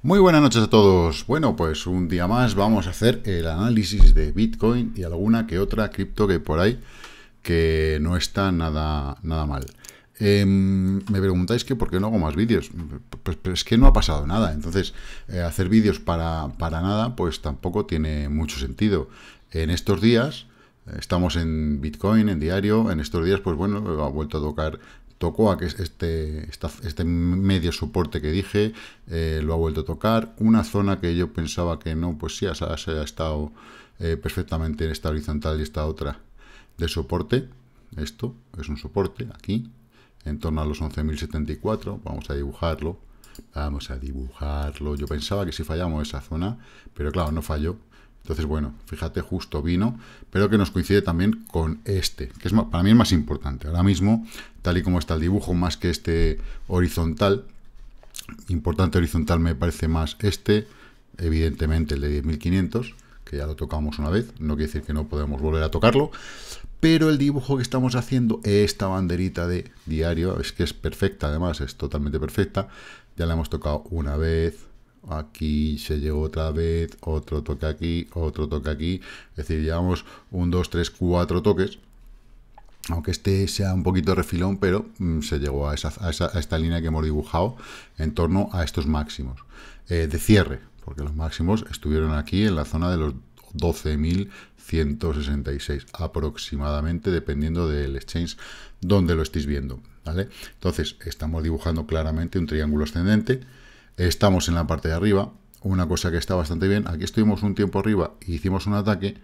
Muy buenas noches a todos. Bueno, pues un día más vamos a hacer el análisis de Bitcoin y alguna que otra cripto que por ahí que no está nada, nada mal. Em, me preguntáis que por qué no hago más vídeos. Pues, pues es que no ha pasado nada. Entonces, eh, hacer vídeos para, para, nada, pues tampoco tiene mucho sentido. En estos días, estamos en Bitcoin, en diario. En estos días, pues bueno, ha vuelto a tocar a que este, este medio soporte que dije, eh, lo ha vuelto a tocar. Una zona que yo pensaba que no, pues sí, se ha estado eh, perfectamente en esta horizontal y esta otra de soporte. Esto es un soporte aquí en torno a los 11.074, vamos a dibujarlo, vamos a dibujarlo, yo pensaba que si fallamos esa zona, pero claro, no falló, entonces bueno, fíjate, justo vino, pero que nos coincide también con este, que es para mí es más importante, ahora mismo, tal y como está el dibujo, más que este horizontal, importante horizontal me parece más este, evidentemente el de 10.500, que ya lo tocamos una vez, no quiere decir que no podemos volver a tocarlo, pero el dibujo que estamos haciendo, esta banderita de diario, es que es perfecta, además es totalmente perfecta, ya la hemos tocado una vez, aquí se llegó otra vez, otro toque aquí, otro toque aquí, es decir, llevamos un, dos, tres, cuatro toques, aunque este sea un poquito refilón, pero mm, se llegó a, esa, esta línea que hemos dibujado en torno a estos máximos eh, de cierre, porque los máximos estuvieron aquí en la zona de los 12.166 aproximadamente, dependiendo del exchange donde lo estéis viendo. ¿vale? Entonces, estamos dibujando claramente un triángulo ascendente. Estamos en la parte de arriba, una cosa que está bastante bien. Aquí estuvimos un tiempo arriba y hicimos un ataque.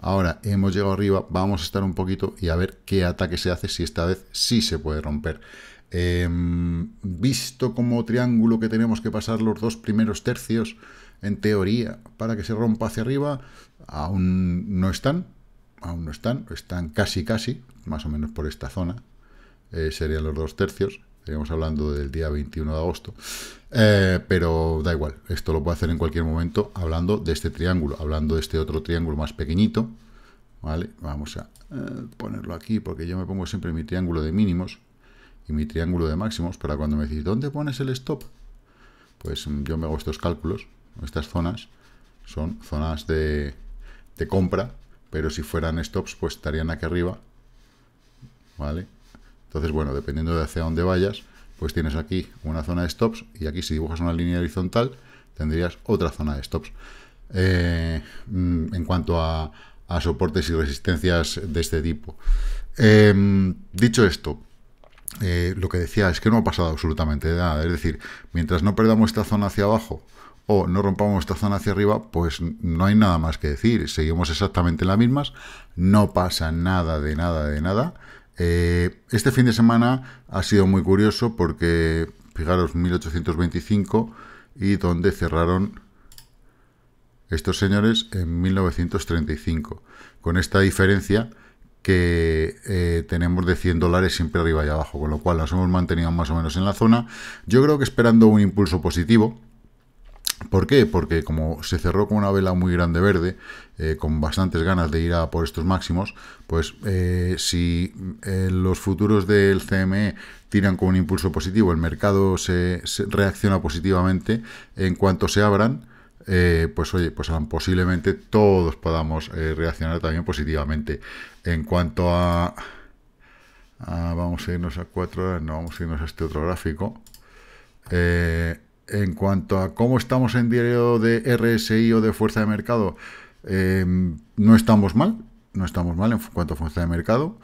Ahora hemos llegado arriba, vamos a estar un poquito y a ver qué ataque se hace, si esta vez sí se puede romper. Em, visto como triángulo que tenemos que pasar los dos primeros tercios, en teoría, para que se rompa hacia arriba, aún no están, aún no están, están casi casi, más o menos por esta zona, eh, serían los dos tercios, estaríamos hablando del día 21 de agosto, eh, pero da igual, esto lo puedo hacer en cualquier momento hablando de este triángulo, hablando de este otro triángulo más pequeñito, ¿vale? Vamos a eh, ponerlo aquí porque yo me pongo siempre mi triángulo de mínimos y mi triángulo de máximos para cuando me decís, ¿dónde pones el stop? Pues mm, yo me hago estos cálculos, estas zonas, son zonas de te compra, pero si fueran stops, pues estarían aquí arriba, ¿vale? Entonces, bueno, dependiendo de hacia dónde vayas, pues tienes aquí una zona de stops y aquí si dibujas una línea horizontal, tendrías otra zona de stops. Eh, mm, en cuanto a, soportes y resistencias de este tipo. Eh, dicho esto, eh, lo que decía es que no ha pasado absolutamente nada. Es decir, mientras no perdamos esta zona hacia abajo o no rompamos esta zona hacia arriba, pues no hay nada más que decir. Seguimos exactamente en las mismas, no pasa nada de nada de nada. Eh, este fin de semana ha sido muy curioso porque, fijaros, 1825 y donde cerraron estos señores en 1935, con esta diferencia que eh, tenemos de 100 dólares siempre arriba y abajo, con lo cual las hemos mantenido más o menos en la zona. Yo creo que esperando un impulso positivo, ¿Por qué? Porque como se cerró con una vela muy grande verde, eh, con bastantes ganas de ir a por estos máximos, pues eh, si eh, los futuros del CME tiran con un impulso positivo, el mercado se, reacciona positivamente, en cuanto se abran, pues oye, pues posiblemente todos podamos reaccionar también positivamente. En cuanto a, Vamos a irnos a cuatro... horas, no, vamos a irnos a este otro gráfico. Eh en cuanto a cómo estamos en diario de RSI o de fuerza de mercado, eh, no estamos mal, no estamos mal en cuanto a fuerza de mercado.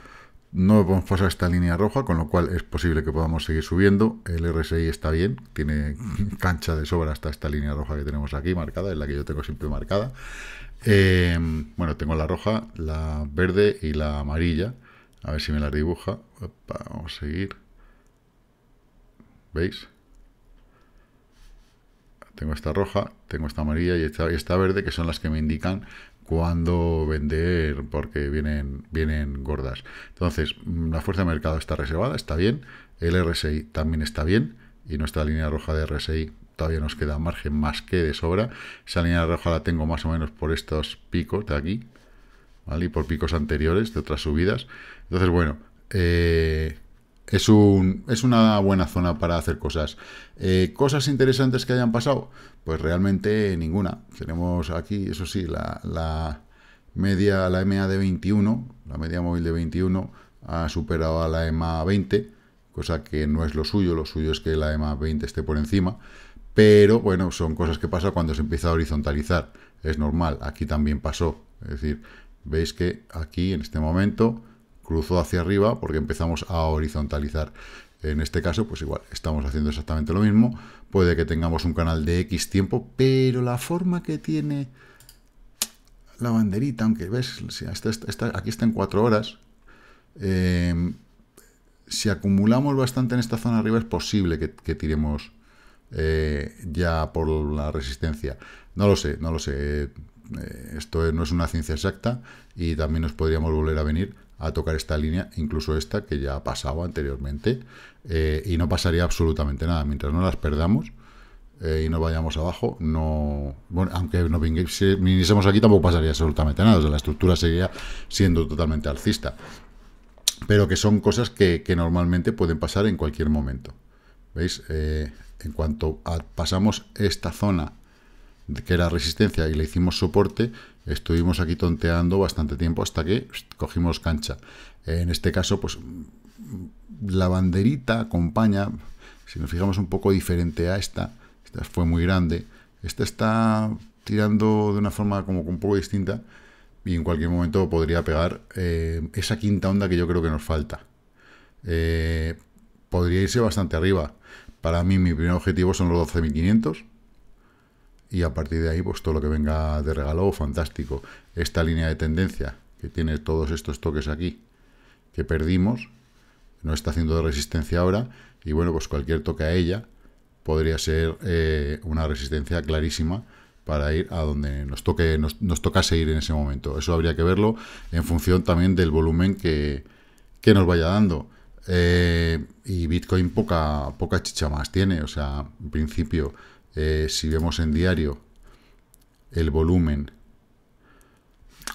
No hemos pasar esta línea roja, con lo cual es posible que podamos seguir subiendo. El RSI está bien, tiene cancha de sobra hasta esta línea roja que tenemos aquí marcada, es la que yo tengo siempre marcada. Eh, bueno, tengo la roja, la verde y la amarilla. A ver si me la dibuja. vamos a seguir. ¿Veis? tengo esta roja, tengo esta amarilla y esta, y esta verde, que son las que me indican cuándo vender porque vienen, vienen gordas. Entonces, mm, la fuerza de mercado está reservada, está bien, el RSI también está bien, y nuestra línea roja de RSI todavía nos queda margen más que de sobra. Esa línea roja la tengo más o menos por estos picos de aquí, ¿vale? Y por picos anteriores de otras subidas. Entonces, bueno, eh, es, un, es una buena zona para hacer cosas. Eh, ¿Cosas interesantes que hayan pasado? Pues realmente ninguna. Tenemos aquí, eso sí, la, media, la MA de 21, la media móvil de 21 ha superado a la ma 20, cosa que no es lo suyo, lo suyo es que la ma 20 esté por encima, pero bueno, son cosas que pasan cuando se empieza a horizontalizar, es normal, aquí también pasó, es decir, veis que aquí en este momento cruzó hacia arriba porque empezamos a horizontalizar. En este caso, pues igual, estamos haciendo exactamente lo mismo. Puede que tengamos un canal de X tiempo, pero la forma que tiene la banderita, aunque ves, este aquí está en 4 horas, em, si acumulamos bastante en esta zona arriba es posible que, tiremos eh, ya por la resistencia. No lo sé, no lo sé. Eh, esto no es una ciencia exacta y también nos podríamos volver a venir a tocar esta línea, incluso esta que ya ha pasado anteriormente, eh, y no pasaría absolutamente nada. Mientras no las perdamos eh, y no vayamos abajo, no. Bueno, aunque no viniésemos aquí tampoco pasaría absolutamente nada. la estructura seguiría siendo totalmente alcista. Pero que son cosas que, normalmente pueden pasar en cualquier momento. ¿Veis? Eh, en cuanto pasamos esta zona que era resistencia y le hicimos soporte, estuvimos aquí tonteando bastante tiempo hasta que cogimos cancha. En este caso, pues mm, la banderita acompaña, si nos fijamos un poco diferente a esta, esta fue muy grande, esta está tirando de una forma como un poco distinta y en cualquier momento podría pegar eh, esa quinta onda que yo creo que nos falta. Eh, podría irse bastante arriba. Para mí mi primer objetivo son los 12.500 y a partir de ahí, pues todo lo que venga de regalo, fantástico. Esta línea de tendencia, que tiene todos estos toques aquí, que perdimos, no está haciendo de resistencia ahora, y bueno, pues cualquier toque a ella podría ser eh, una resistencia clarísima para ir a donde nos toque nos, tocase en ese momento. Eso habría que verlo en función también del volumen que, nos vaya dando. Eh, y Bitcoin poca, poca chicha más tiene, o sea, en principio eh, si vemos en diario, el volumen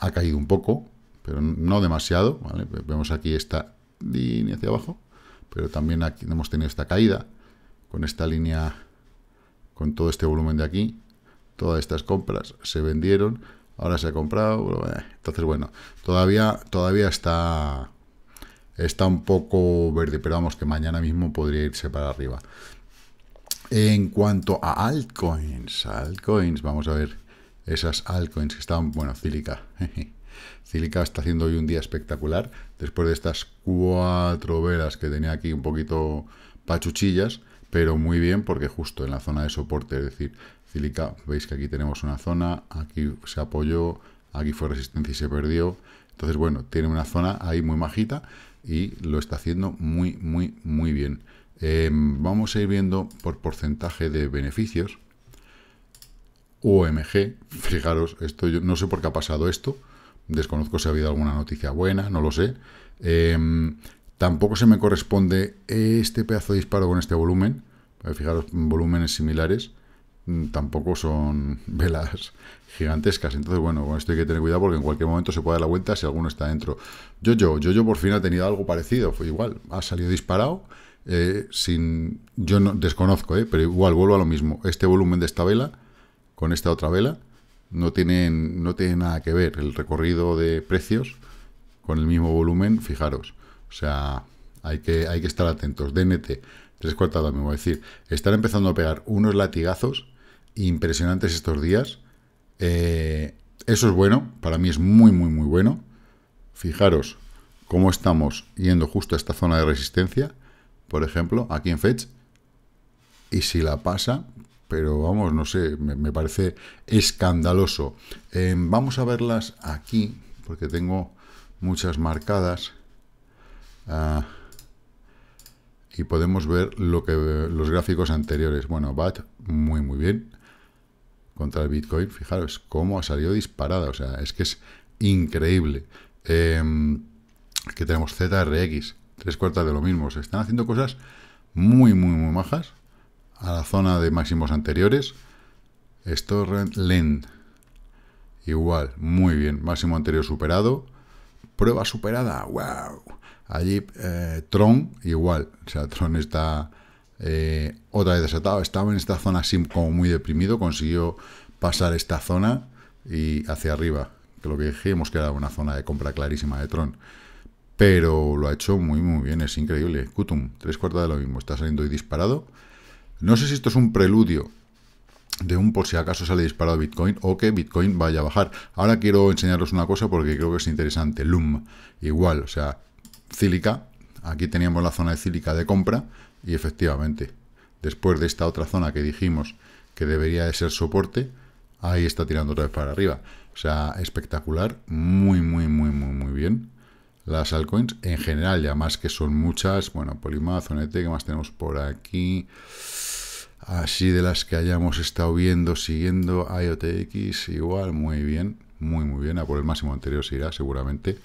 ha caído un poco, pero no demasiado. Vemos aquí esta línea hacia abajo, pero también aquí hemos tenido esta caída con esta línea, con todo este volumen de aquí. Todas estas compras se vendieron, ahora se ha comprado. Eh, entonces, bueno, todavía, todavía está, está un poco verde, pero vamos que mañana mismo podría irse para arriba. En cuanto a altcoins, altcoins, vamos a ver esas altcoins que están, bueno, Cílica. Cílica está haciendo hoy un día espectacular. Después de estas cuatro velas que tenía aquí un poquito pachuchillas, pero muy bien porque justo en la zona de soporte, es decir, Cílica, veis que aquí tenemos una zona, aquí se apoyó, aquí fue resistencia y se perdió. Entonces, bueno, tiene una zona ahí muy majita y lo está haciendo muy, muy, muy bien. Em, vamos a ir viendo por porcentaje de beneficios. OMG, fijaros, esto yo no sé por qué ha pasado esto. Desconozco si ha habido alguna noticia buena, no lo sé. Em, tampoco se me corresponde este pedazo de disparo con este volumen. Eh, fijaros, volúmenes similares mm, tampoco son velas gigantescas. Entonces, bueno, con esto hay que tener cuidado porque en cualquier momento se puede dar la vuelta si alguno está dentro. Yo, yo, yo, yo por fin ha tenido algo parecido. Fue igual, ha salido disparado eh, sin, yo no, desconozco, eh, pero igual vuelvo a lo mismo. Este volumen de esta vela con esta otra vela no tiene no nada que ver el recorrido de precios con el mismo volumen, fijaros. O sea, hay que, hay que estar atentos. DNT, tres cuartas lo mismo. a decir, están empezando a pegar unos latigazos impresionantes estos días. Eh, eso es bueno, para mí es muy, muy, muy bueno. Fijaros cómo estamos yendo justo a esta zona de resistencia por ejemplo, aquí en Fetch. Y si la pasa, pero vamos, no sé, me, parece escandaloso. Eh, vamos a verlas aquí, porque tengo muchas marcadas. Ah, y podemos ver lo que los gráficos anteriores. Bueno, BAT muy muy bien contra el Bitcoin. Fijaros cómo ha salido disparada. O sea, es que es increíble. Eh, que tenemos ZRX, tres cuartas de lo mismo. Se están haciendo cosas muy, muy, muy majas a la zona de máximos anteriores. Esto, Lend. Igual, muy bien. Máximo anterior superado. Prueba superada. ¡Wow! Allí eh, Tron, igual. O sea, Tron está eh, otra vez desatado. Estaba en esta zona así como muy deprimido. Consiguió pasar esta zona y hacia arriba. Que lo que dijimos que era una zona de compra clarísima de Tron pero lo ha hecho muy, muy bien, es increíble. Kutum, tres cuartas de lo mismo, está saliendo y disparado. No sé si esto es un preludio de un por si acaso sale disparado Bitcoin o que Bitcoin vaya a bajar. Ahora quiero enseñaros una cosa porque creo que es interesante. LUM, igual, o sea, Cílica, aquí teníamos la zona de Cílica de compra y efectivamente, después de esta otra zona que dijimos que debería de ser soporte, ahí está tirando otra vez para arriba. O sea, espectacular, muy, muy, muy, muy, muy bien. Las altcoins en general, ya más que son muchas. Bueno, Polymath, que más tenemos por aquí? Así de las que hayamos estado viendo, siguiendo, IOTX, igual, muy bien, muy, muy bien. A por el máximo anterior se irá, seguramente.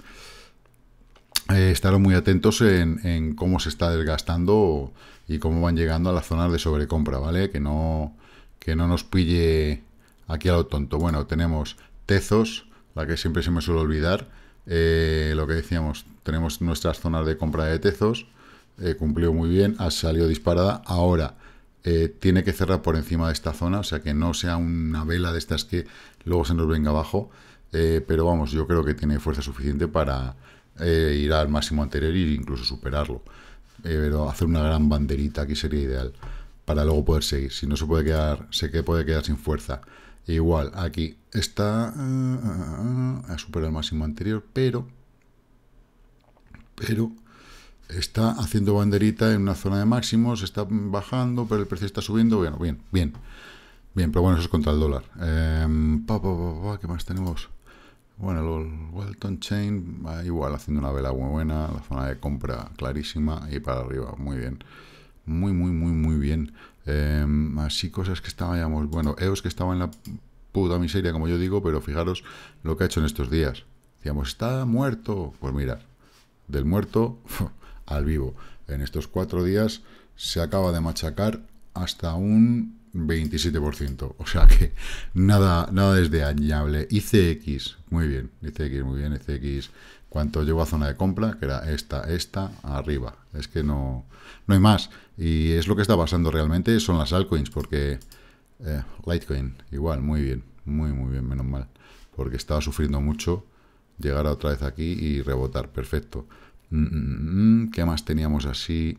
Eh, estar muy atentos en, cómo se está desgastando y cómo van llegando a las zonas de sobrecompra, ¿vale? Que no, que no nos pille aquí a lo tonto. Bueno, tenemos Tezos, la que siempre se me suele olvidar, eh, lo que decíamos, tenemos nuestras zonas de compra de tezos, eh, cumplió muy bien, ha salido disparada. Ahora eh, tiene que cerrar por encima de esta zona, o sea que no sea una vela de estas que luego se nos venga abajo. pero vamos, yo creo que tiene fuerza suficiente para ir al máximo anterior e incluso superarlo. pero hacer una gran banderita aquí sería ideal para luego poder seguir. Si no se puede quedar, sé que puede quedar sin fuerza. Igual, aquí está eh, ha superado el máximo anterior, pero, pero está haciendo banderita en una zona de máximos, está bajando, pero el precio está subiendo. Bueno, bien, bien. Bien, pero bueno, eso es contra el dólar. Em, ¿Qué más tenemos? Bueno, el Walton Chain va igual haciendo una vela muy buena, la zona de compra clarísima y para arriba, muy bien. Muy, muy, muy, muy bien. Em, así cosas que estábamos, bueno, EOS que estaba en la puta miseria, como yo digo, pero fijaros lo que ha hecho en estos días. Decíamos, está muerto. Pues mira, del muerto al vivo. En estos cuatro días se acaba de machacar hasta un 27%. O sea que nada, nada y ICX, muy bien. ICX, muy bien. ICX, cuánto llevo a zona de compra, que era esta, esta, arriba. Es que no, no hay más. Y es lo que está pasando realmente, son las altcoins, porque eh, Litecoin, igual, muy bien, muy, muy bien, menos mal, porque estaba sufriendo mucho llegar otra vez aquí y rebotar, perfecto. Mm, mm, mm, ¿Qué más teníamos así?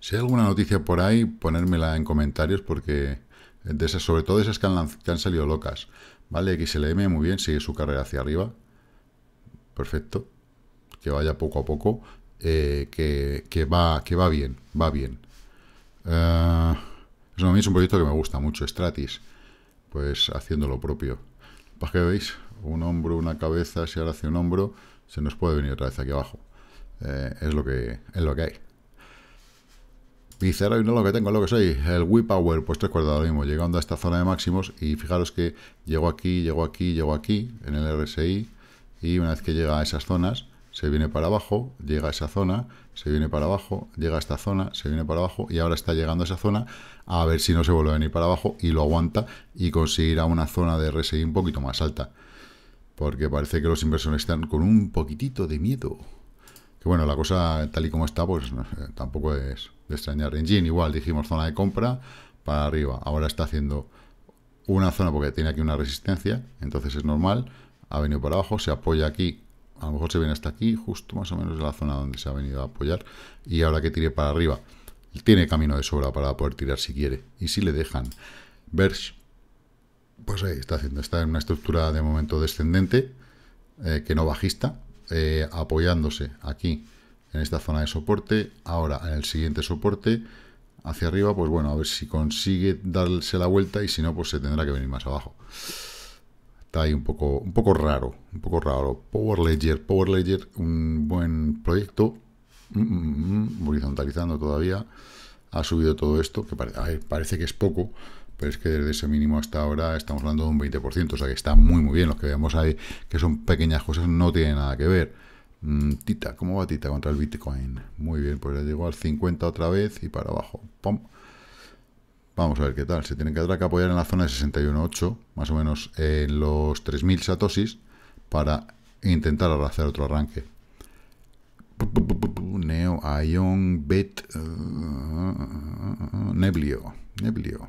Si hay alguna noticia por ahí, ponérmela en comentarios, porque de sobre todo esas que han salido locas, ¿vale? XLM, muy bien, sigue su carrera hacia arriba, perfecto, que vaya poco a poco. Eh, que, va, que va bien, va bien. Eh, es un proyecto que me gusta mucho, Stratis, pues haciendo lo propio. Para pues qué veis, un hombro, una cabeza, si ahora hace un hombro, se nos puede venir otra vez aquí abajo. Eh, es, lo que, es lo que hay. Y no lo que tengo, lo que soy. El Wii Power, pues tres cuartos ahora mismo, llegando a esta zona de máximos. Y fijaros que llegó aquí, llegó aquí, llegó aquí, en el RSI. Y una vez que llega a esas zonas, se viene para abajo, llega a esa zona, se viene para abajo, llega a esta zona, se viene para abajo y ahora está llegando a esa zona a ver si no se vuelve a venir para abajo y lo aguanta y conseguirá una zona de RSI un poquito más alta. Porque parece que los inversores están con un poquitito de miedo. Que bueno, la cosa tal y como está, pues tampoco es de extrañar. En Gin igual dijimos zona de compra para arriba. Ahora está haciendo una zona porque tiene aquí una resistencia, entonces es normal. Ha venido para abajo, se apoya aquí a lo mejor se viene hasta aquí, justo más o menos en la zona donde se ha venido a apoyar, y ahora que tire para arriba, tiene camino de sobra para poder tirar si quiere, y si le dejan. Bersh, pues ahí eh, está haciendo, está en una estructura de momento descendente, eh, que no bajista, eh, apoyándose aquí en esta zona de soporte, ahora en el siguiente soporte, hacia arriba, pues bueno, a ver si consigue darse la vuelta, y si no, pues se tendrá que venir más abajo está ahí un poco, un poco raro, un poco raro. Power Ledger, Power Ledger, un buen proyecto, mm, mm, mm, horizontalizando todavía. Ha subido todo esto, que parece que es poco, pero es que desde ese mínimo hasta ahora estamos hablando de un 20%, o sea que está muy muy bien. Los que vemos ahí que son pequeñas cosas no tiene nada que ver. Tita, ¿cómo va Tita contra el Bitcoin? Muy bien, pues ya llegó al 50 otra vez y para abajo. ¡Pum! Vamos a ver qué tal. Se tienen que, que apoyar en la zona de 61.8, más o menos en los 3.000 satosis, para intentar hacer otro arranque. Neo, Ion, Bet, eh, Neblio, Neblio.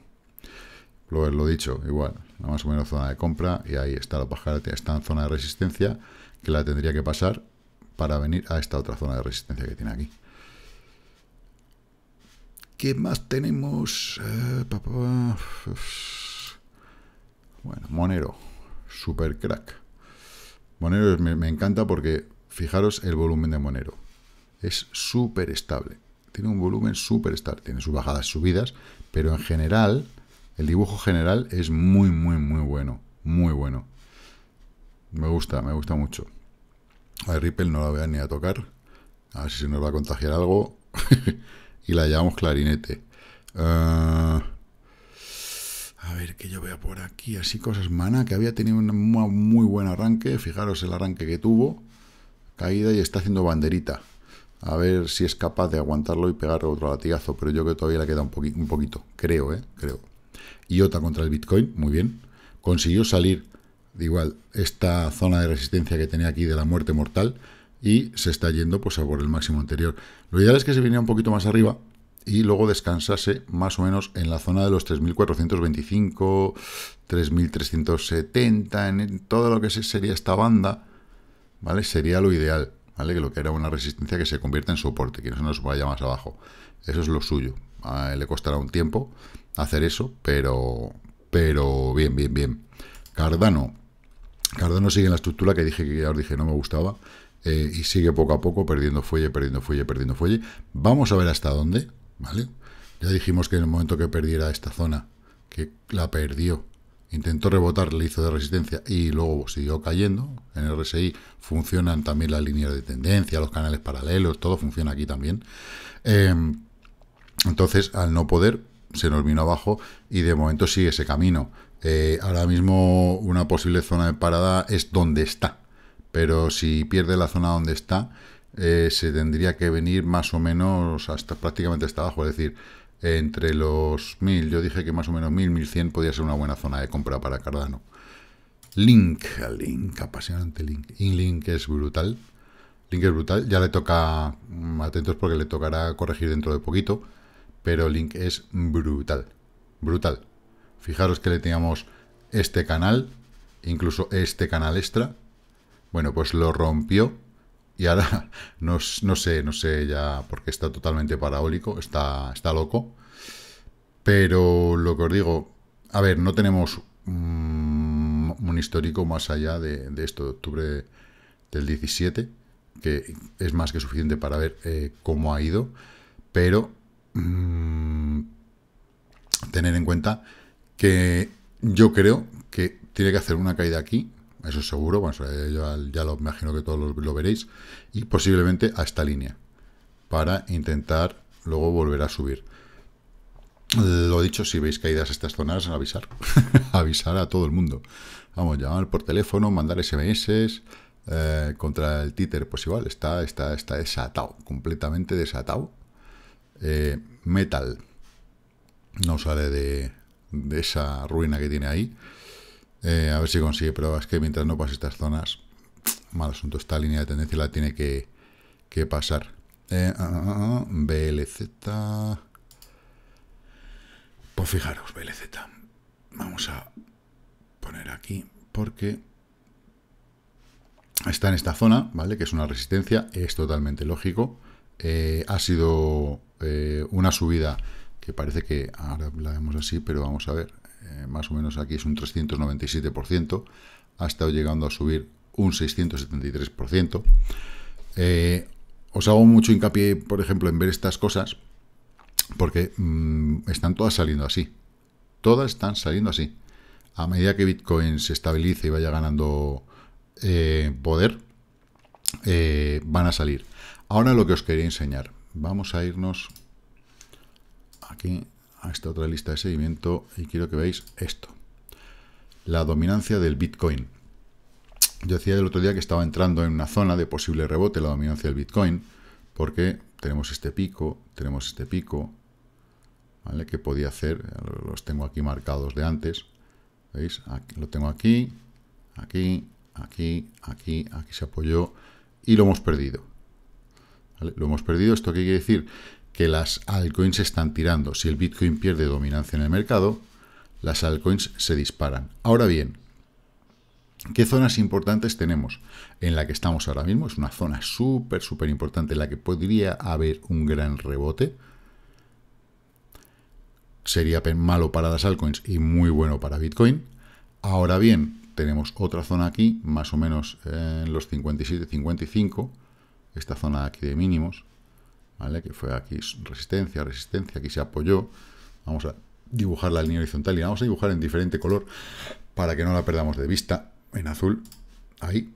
Lo, he dicho, igual, más o menos zona de compra y ahí está la pájara, está en zona de resistencia que la tendría que pasar para venir a esta otra zona de resistencia que tiene aquí. ¿Qué más tenemos? Eh, bueno, Monero, super crack. Monero me, encanta porque, fijaros el volumen de Monero. Es súper estable. Tiene un volumen súper estable. Tiene sus bajadas, y subidas, pero en general, el dibujo general es muy, muy, muy bueno. Muy bueno. Me gusta, me gusta mucho. A Ripple no la voy ni a tocar. A ver si se nos va a contagiar algo. y la llamamos clarinete. Ah, a ver, que yo vea por aquí, así cosas. Mana, que había tenido un muy, buen arranque, fijaros el arranque que tuvo, caída y está haciendo banderita. A ver si es capaz de aguantarlo y pegar otro latigazo, pero yo creo que todavía le queda un, un poquito, creo, ¿eh? Creo. IOTA contra el Bitcoin, muy bien. Consiguió salir, igual, esta zona de resistencia que tenía aquí de la muerte mortal, y se está yendo pues, a por el máximo anterior. Lo ideal es que se viniera un poquito más arriba y luego descansase más o menos en la zona de los 3.425, 3.370, en todo lo que sería esta banda, ¿vale? Sería lo ideal, ¿vale? Que lo que era una resistencia que se convierta en soporte, que no se nos vaya más abajo. Eso es lo suyo. le costará un tiempo hacer eso, pero, pero bien, bien, bien. Cardano. Cardano sigue en la estructura que dije que ya os dije no me gustaba eh, y sigue poco a poco perdiendo fuelle, perdiendo fuelle, perdiendo fuelle. Vamos a ver hasta dónde, ¿vale? Ya dijimos que en el momento que perdiera esta zona, que la perdió, intentó rebotar, le hizo de resistencia y luego siguió cayendo. En el RSI funcionan también las líneas de tendencia, los canales paralelos, todo funciona aquí también. Eh, entonces, al no poder, se nos vino abajo y de momento sigue ese camino. Eh, ahora mismo una posible zona de parada es donde está, pero si pierde la zona donde está, eh, se tendría que venir más o menos hasta prácticamente hasta abajo, es decir, entre los 1000, yo dije que más o menos 1000, 1100 podría ser una buena zona de compra para Cardano. Link, Link, apasionante Link. Link es brutal. Link es brutal. Ya le toca, mm, atentos porque le tocará corregir dentro de poquito, pero Link es brutal. Brutal. Fijaros que le teníamos este canal, incluso este canal extra, bueno, pues lo rompió y ahora no, sé, no sé ya, porque está totalmente parabólico, está, está loco. Pero lo que os digo, a ver, no tenemos mm, un histórico más allá de, esto de octubre del 17, que es más que suficiente para ver eh, cómo ha ido, pero mm, tener en cuenta que yo creo que tiene que hacer una caída aquí eso seguro, ya, lo imagino que todos lo, veréis, y posiblemente a esta línea, para intentar luego volver a subir. Lo dicho, si veis caídas a estas zonas, avisar, avisar a todo el mundo. Vamos, llamar por teléfono, mandar SMS, eh, contra el títer, pues igual, está, está, está desatado, completamente desatado. Eh, metal no sale de, de esa ruina que tiene ahí. Eh, a ver si consigue, pero es que mientras no pase estas zonas, mal asunto, esta línea de tendencia la tiene que, que pasar. Eh, ah, ah, ah, BLZ. Pues fijaros, BLZ. Vamos a poner aquí porque está en esta zona, ¿vale? Que es una resistencia, es totalmente lógico. Eh, ha sido una subida que parece que ahora la vemos así, pero vamos a ver. Eh, más o menos aquí es un 397%, ha estado llegando a subir un 673%. Eh, os hago mucho hincapié, por ejemplo, en ver estas cosas, porque mm, están todas saliendo así. Todas están saliendo así. A medida que Bitcoin se estabilice y vaya ganando eh, poder, van a salir. Ahora lo que os quería enseñar. Vamos a irnos aquí esta otra lista de seguimiento y quiero que veáis esto. La dominancia del Bitcoin. Yo decía el otro día que estaba entrando en una zona de posible rebote la dominancia del Bitcoin, porque tenemos este pico, tenemos este pico, ¿vale? Que podía hacer, los tengo aquí marcados de antes, ¿veis? lo tengo aquí, aquí, aquí, aquí, aquí se apoyó y lo hemos perdido. Lo hemos perdido, ¿esto qué quiere decir? que las altcoins se están tirando. Si el Bitcoin pierde dominancia en el mercado, las altcoins se disparan. Ahora bien, ¿qué zonas importantes tenemos? En la que estamos ahora mismo, es una zona súper, súper importante en la que podría haber un gran rebote. Sería malo para las altcoins y muy bueno para Bitcoin. Ahora bien, tenemos otra zona aquí, más o menos eh, en los 57-55, esta zona aquí de mínimos, que fue aquí resistencia, resistencia, aquí se apoyó. Vamos a dibujar la línea horizontal y la vamos a dibujar en diferente color para que no la perdamos de vista. En azul, ahí,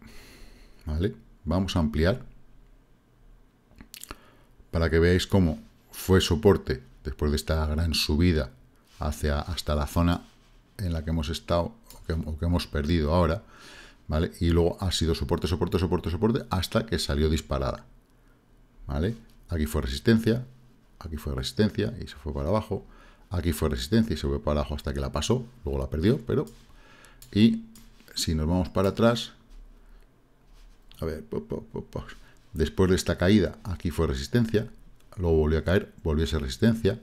¿vale? Vamos a ampliar para que veáis cómo fue soporte después de esta gran subida hacia, hasta la zona en la que hemos estado o que, o que hemos perdido ahora, ¿vale? Y luego ha sido soporte, soporte, soporte, soporte hasta que salió disparada, ¿vale? Aquí fue resistencia, aquí fue resistencia y se fue para abajo. Aquí fue resistencia y se fue para abajo hasta que la pasó, luego la perdió, pero... Y si nos vamos para atrás... A ver, después de esta caída, aquí fue resistencia, luego volvió a caer, volvió a ser resistencia,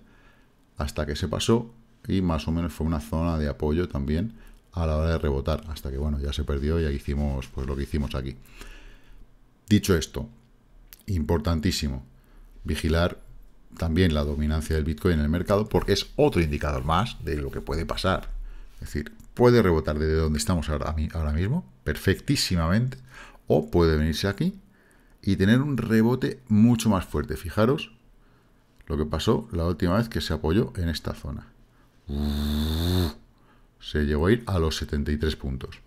hasta que se pasó y más o menos fue una zona de apoyo también a la hora de rebotar, hasta que bueno, ya se perdió y ahí hicimos pues lo que hicimos aquí. Dicho esto, importantísimo, vigilar también la dominancia del Bitcoin en el mercado porque es otro indicador más de lo que puede pasar. Es decir, puede rebotar desde donde estamos ahora, ahora mismo, perfectísimamente, o puede venirse aquí y tener un rebote mucho más fuerte. Fijaros lo que pasó la última vez que se apoyó en esta zona. Se llegó a ir a los 73 puntos.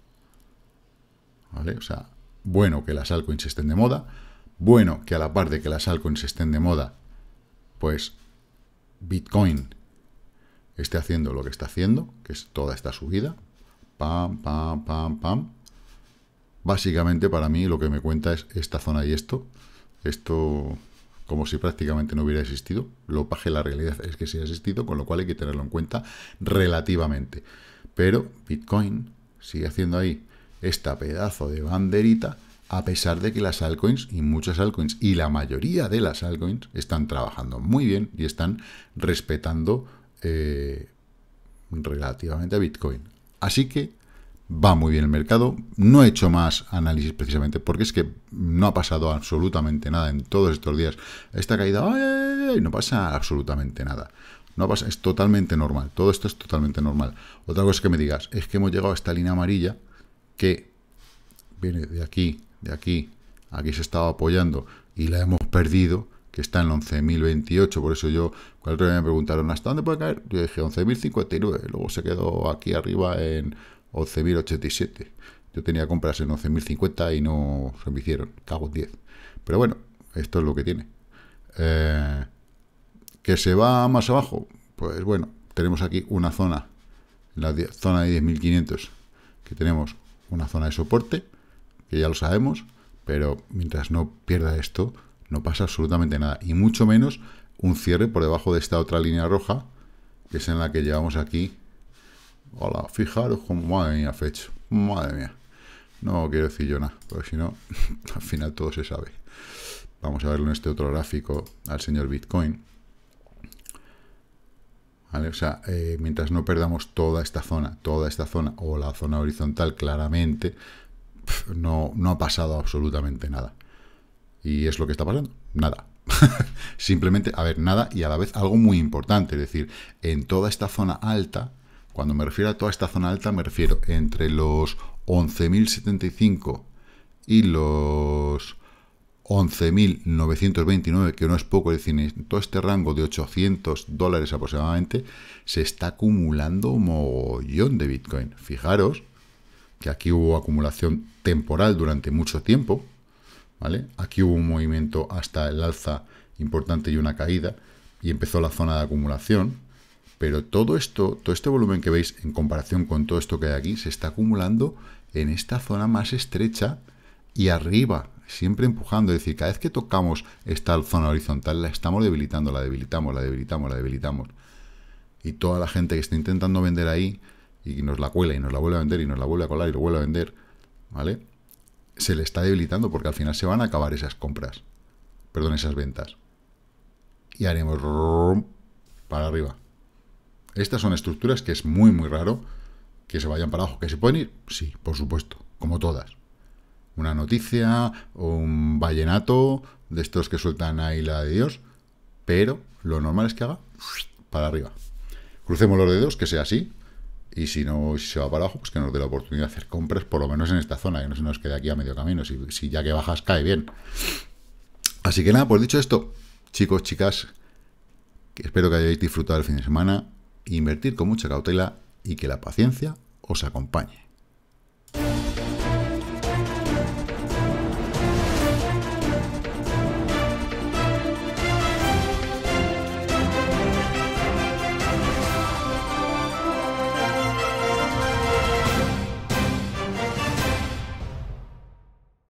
O sea, bueno que las altcoins estén de moda, bueno que a la par de que las altcoins estén de moda, pues Bitcoin esté haciendo lo que está haciendo, que es toda esta subida, pam, pam, pam, pam. Básicamente para mí lo que me cuenta es esta zona y esto. Esto como si prácticamente no hubiera existido. Lo paje la realidad es que sí ha existido, con lo cual hay que tenerlo en cuenta relativamente. Pero Bitcoin sigue haciendo ahí esta pedazo de banderita a pesar de que las altcoins y muchas altcoins y la mayoría de las altcoins están trabajando muy bien y están respetando eh, relativamente a Bitcoin. Así que va muy bien el mercado. No he hecho más análisis precisamente porque es que no ha pasado absolutamente nada en todos estos días. Esta caída, no pasa absolutamente nada. No pasa, es totalmente normal. Todo esto es totalmente normal. Otra cosa que me digas es que hemos llegado a esta línea amarilla que viene de aquí de aquí, aquí se estaba apoyando y la hemos perdido, que está en 11.028, por eso yo, cuando me preguntaron, ¿hasta dónde puede caer? Yo dije 11.059, luego se quedó aquí arriba en 11.087. Yo tenía compras en 11.050 y no se me hicieron, cago 10. Pero bueno, esto es lo que tiene. Eh, ¿Que se va más abajo? Pues bueno, tenemos aquí una zona, la zona de 10.500, que tenemos una zona de soporte, que ya lo sabemos, pero mientras no pierda esto, no pasa absolutamente nada. Y mucho menos un cierre por debajo de esta otra línea roja, que es en la que llevamos aquí. Hola, fijaros como madre mía, fecho. Madre mía. No quiero decir yo nada, porque si no, al final todo se sabe. Vamos a verlo en este otro gráfico al señor Bitcoin. O sea, eh, mientras no perdamos toda esta zona, toda esta zona o la zona horizontal claramente, no, no ha pasado absolutamente nada. Y es lo que está pasando. Nada. Simplemente, a ver, nada y a la vez algo muy importante. Es decir, en toda esta zona alta, cuando me refiero a toda esta zona alta, me refiero entre los 11.075 y los 11.929, que no es poco, es decir, en todo este rango de 800 dólares aproximadamente, se está acumulando un mogollón de Bitcoin. Fijaros que aquí hubo acumulación temporal durante mucho tiempo, ¿vale? Aquí hubo un movimiento hasta el alza importante y una caída, y empezó la zona de acumulación, pero todo esto, todo este volumen que veis en comparación con todo esto que hay aquí, se está acumulando en esta zona más estrecha y arriba, siempre empujando, es decir, cada vez que tocamos esta zona horizontal, la estamos debilitando, la debilitamos, la debilitamos, la debilitamos. Y toda la gente que está intentando vender ahí, y nos la cuela y nos la vuelve a vender y nos la vuelve a colar y lo vuelve a vender, ¿vale? Se le está debilitando porque al final se van a acabar esas compras, perdón, esas ventas. Y haremos para arriba. Estas son estructuras que es muy, muy raro que se vayan para abajo. ¿Que se pueden ir? Sí, por supuesto, como todas. Una noticia, un vallenato, de estos que sueltan ahí la de Dios, pero lo normal es que haga para arriba. Crucemos los dedos, que sea así, y si no se va para abajo, pues que nos dé la oportunidad de hacer compras, por lo menos en esta zona, que no se nos quede aquí a medio camino. Si, si ya que bajas, cae bien. Así que nada, pues dicho esto, chicos, chicas, espero que hayáis disfrutado el fin de semana. Invertir con mucha cautela y que la paciencia os acompañe.